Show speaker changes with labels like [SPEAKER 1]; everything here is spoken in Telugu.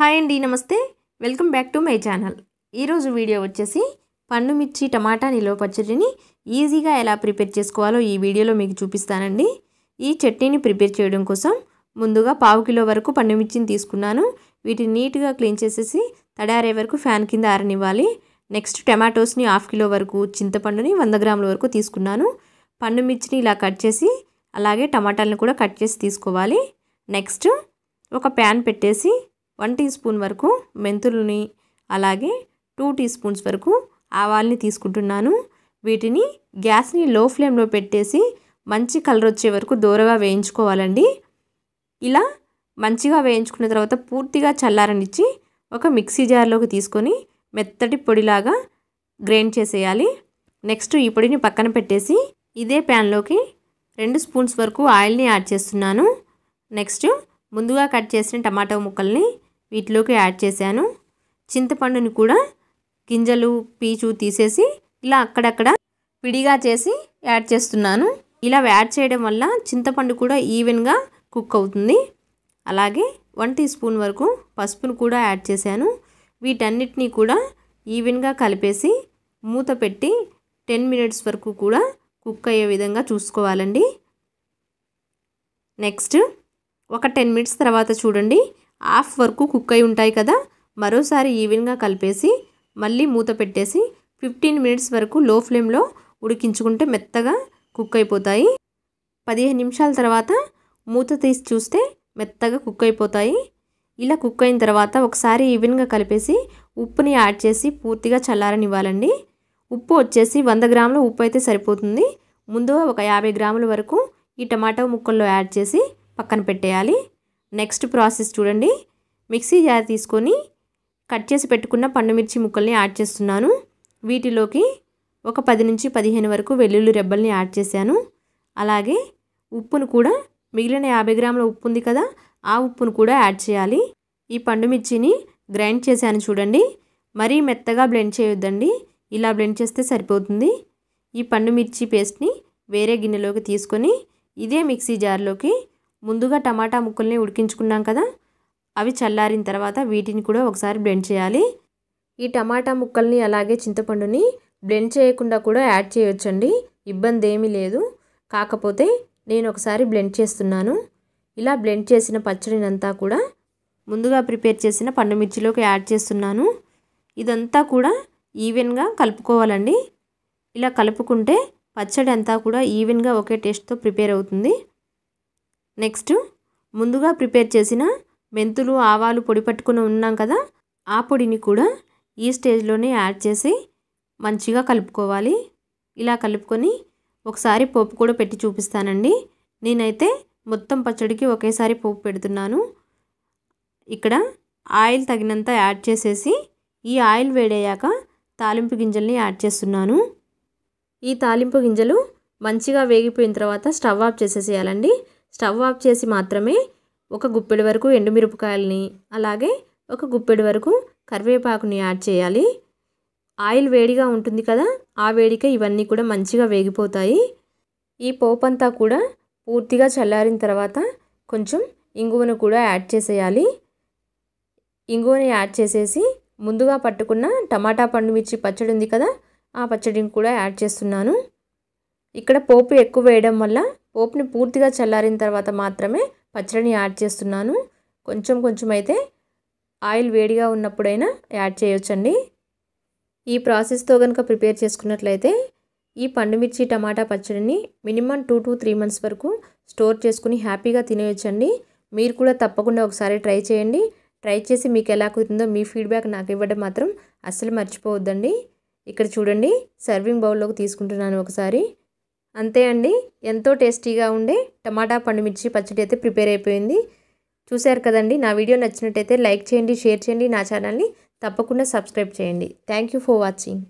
[SPEAKER 1] హాయ్ అండి నమస్తే welcome back to my channel ఈరోజు వీడియో వచ్చేసి పండు మిర్చి టమాటా నిల్వ పచ్చడిని ఈజీగా ఎలా ప్రిపేర్ చేసుకోవాలో ఈ వీడియోలో మీకు చూపిస్తానండి ఈ చట్నీని ప్రిపేర్ చేయడం కోసం ముందుగా పావు కిలో వరకు పండు మిర్చిని తీసుకున్నాను వీటిని నీట్గా క్లీన్ చేసేసి తడారే వరకు ఫ్యాన్ కింద ఆరనివ్వాలి నెక్స్ట్ టమాటోస్ని హాఫ్ కిలో వరకు చింతపండుని వంద గ్రాముల వరకు తీసుకున్నాను పండు మిర్చిని ఇలా కట్ చేసి అలాగే టమాటాలను కూడా కట్ చేసి తీసుకోవాలి నెక్స్ట్ ఒక ప్యాన్ పెట్టేసి వన్ టీ స్పూన్ వరకు మెంతులని అలాగే టూ టీ స్పూన్స్ వరకు ఆవాల్ని తీసుకుంటున్నాను వీటిని గ్యాస్ని లో ఫ్లేమ్లో పెట్టేసి మంచి కలర్ వచ్చే వరకు దూరగా వేయించుకోవాలండి ఇలా మంచిగా వేయించుకున్న తర్వాత పూర్తిగా చల్లారనిచ్చి ఒక మిక్సీ జార్లోకి తీసుకొని మెత్తటి పొడిలాగా గ్రైండ్ చేసేయాలి నెక్స్ట్ ఈ పొడిని పక్కన పెట్టేసి ఇదే ప్యాన్లోకి రెండు స్పూన్స్ వరకు ఆయిల్ని యాడ్ చేస్తున్నాను నెక్స్ట్ ముందుగా కట్ చేసిన టమాటో ముక్కల్ని వీటిలోకి యాడ్ చేశాను చింతపండుని కూడా గింజలు పీచు తీసేసి ఇలా అక్కడక్కడ విడిగా చేసి యాడ్ చేస్తున్నాను ఇలా యాడ్ చేయడం వల్ల చింతపండు కూడా ఈవెన్గా కుక్ అవుతుంది అలాగే వన్ టీ స్పూన్ వరకు పసుపును కూడా యాడ్ చేశాను వీటన్నిటినీ కూడా ఈవెన్గా కలిపేసి మూత పెట్టి టెన్ మినిట్స్ వరకు కూడా కుక్ అయ్యే విధంగా చూసుకోవాలండి నెక్స్ట్ ఒక టెన్ మినిట్స్ తర్వాత చూడండి హాఫ్ వరకు కుక్ అయి ఉంటాయి కదా మరోసారి ఈవెన్గా కలిపేసి మళ్ళీ మూత పెట్టేసి ఫిఫ్టీన్ మినిట్స్ వరకు లో ఫ్లేమ్లో ఉడికించుకుంటే మెత్తగా కుక్ అయిపోతాయి పదిహేను నిమిషాల తర్వాత మూత తీసి చూస్తే మెత్తగా కుక్ అయిపోతాయి ఇలా కుక్ అయిన తర్వాత ఒకసారి ఈవెన్గా కలిపేసి ఉప్పుని యాడ్ చేసి పూర్తిగా చల్లారనివ్వాలండి ఉప్పు వచ్చేసి వంద గ్రాముల ఉప్పు అయితే సరిపోతుంది ముందుగా ఒక యాభై గ్రాముల వరకు ఈ టమాటా ముక్కల్లో యాడ్ చేసి పక్కన పెట్టేయాలి నెక్స్ట్ ప్రాసెస్ చూడండి మిక్సీ జార్ తీసుకొని కట్ చేసి పెట్టుకున్న పండుమిర్చి ముక్కల్ని యాడ్ చేస్తున్నాను వీటిలోకి ఒక పది నుంచి పదిహేను వరకు వెల్లుల్లి రెబ్బల్ని యాడ్ చేశాను అలాగే ఉప్పును కూడా మిగిలిన యాభై గ్రాముల ఉప్పు ఉంది కదా ఆ ఉప్పును కూడా యాడ్ చేయాలి ఈ పండుమిర్చిని గ్రైండ్ చేశాను చూడండి మరీ మెత్తగా బ్లెండ్ చేయొద్దండి ఇలా బ్లెండ్ చేస్తే సరిపోతుంది ఈ పండుమిర్చి పేస్ట్ని వేరే గిన్నెలోకి తీసుకొని ఇదే మిక్సీ జార్లోకి ముందుగా టమాటా ముక్కల్ని ఉడికించుకున్నాం కదా అవి చల్లారిన తర్వాత వీటిని కూడా ఒకసారి బ్లెండ్ చేయాలి ఈ టమాటా ముక్కల్ని అలాగే చింతపండుని బ్లెండ్ చేయకుండా కూడా యాడ్ చేయొచ్చండి ఇబ్బంది ఏమీ లేదు కాకపోతే నేను ఒకసారి బ్లెండ్ చేస్తున్నాను ఇలా బ్లెండ్ చేసిన పచ్చడినంతా కూడా ముందుగా ప్రిపేర్ చేసిన పండుమిర్చిలోకి యాడ్ చేస్తున్నాను ఇదంతా కూడా ఈవెన్గా కలుపుకోవాలండి ఇలా కలుపుకుంటే పచ్చడి అంతా కూడా ఈవెన్గా ఒకే టేస్ట్తో ప్రిపేర్ అవుతుంది నెక్స్ట్ ముందుగా ప్రిపేర్ చేసిన మెంతులు ఆవాలు పొడి పట్టుకుని ఉన్నాం కదా ఆ పొడిని కూడా ఈ స్టేజ్లోనే యాడ్ చేసి మంచిగా కలుపుకోవాలి ఇలా కలుపుకొని ఒకసారి పోపు కూడా పెట్టి చూపిస్తానండి నేనైతే మొత్తం పచ్చడికి ఒకేసారి పోపు పెడుతున్నాను ఇక్కడ ఆయిల్ తగినంత యాడ్ చేసేసి ఈ ఆయిల్ వేడయ్యాక తాలింపు గింజల్ని యాడ్ చేస్తున్నాను ఈ తాలింపు గింజలు మంచిగా వేగిపోయిన తర్వాత స్టవ్ ఆఫ్ చేసేసేయాలండి స్టవ్ ఆఫ్ చేసి మాత్రమే ఒక గుప్పెడు వరకు ఎండుమిరపకాయలని అలాగే ఒక గుప్పెడు వరకు కరివేపాకుని యాడ్ చేయాలి ఆయిల్ వేడిగా ఉంటుంది కదా ఆ వేడిక ఇవన్నీ కూడా మంచిగా వేగిపోతాయి ఈ పోపంతా కూడా పూర్తిగా చల్లారిన తర్వాత కొంచెం ఇంగువను కూడా యాడ్ చేసేయాలి ఇంగువని యాడ్ చేసేసి ముందుగా పట్టుకున్న టమాటా పండు మిర్చి పచ్చడి ఉంది కదా ఆ పచ్చడిని కూడా యాడ్ చేస్తున్నాను ఇక్కడ పోపు ఎక్కువ వేయడం వల్ల పోపుని పూర్తిగా చల్లారిన తర్వాత మాత్రమే పచ్చడిని యాడ్ చేస్తున్నాను కొంచెం కొంచెం అయితే ఆయిల్ వేడిగా ఉన్నప్పుడైనా యాడ్ చేయొచ్చండి ఈ ప్రాసెస్తో కనుక ప్రిపేర్ చేసుకున్నట్లయితే ఈ పండుమిర్చి టమాటా పచ్చడిని minimum two to three months వరకు స్టోర్ చేసుకుని హ్యాపీగా తినేయచ్చండి మీరు కూడా తప్పకుండా ఒకసారి ట్రై చేయండి ట్రై చేసి మీకు ఎలా కుదిరిందో మీ ఫీడ్బ్యాక్ నాకు ఇవ్వడం మాత్రం అస్సలు మర్చిపోవద్దండి ఇక్కడ చూడండి సర్వింగ్ బౌల్లోకి తీసుకుంటున్నాను ఒకసారి అంతే అండి ఎంతో టేస్టీగా ఉండే టమాటా పండు మిర్చి పచ్చడి అయితే ప్రిపేర్ అయిపోయింది చూశారు కదండి నా వీడియో నచ్చినట్టయితే లైక్ చేయండి షేర్ చేయండి నా ఛానల్ని తప్పకుండా సబ్స్క్రైబ్ చేయండి థ్యాంక్ ఫర్ వాచింగ్